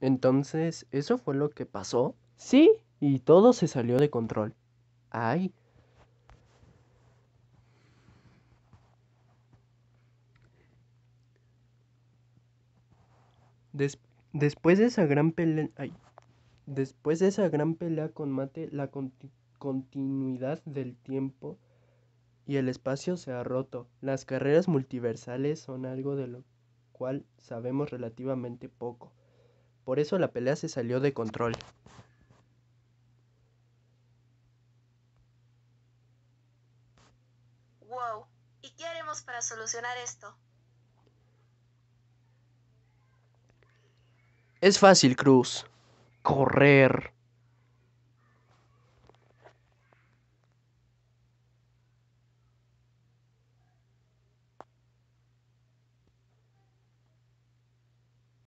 Entonces, ¿eso fue lo que pasó? Sí, y todo se salió de control. Ay. después de esa gran pelea... Después de esa gran pelea con Mate, la continuidad del tiempo y el espacio se ha roto. Las carreras multiversales son algo de lo cual sabemos relativamente poco. Por eso la pelea se salió de control. Wow, ¿y qué haremos para solucionar esto? Es fácil, Cruz. Correr.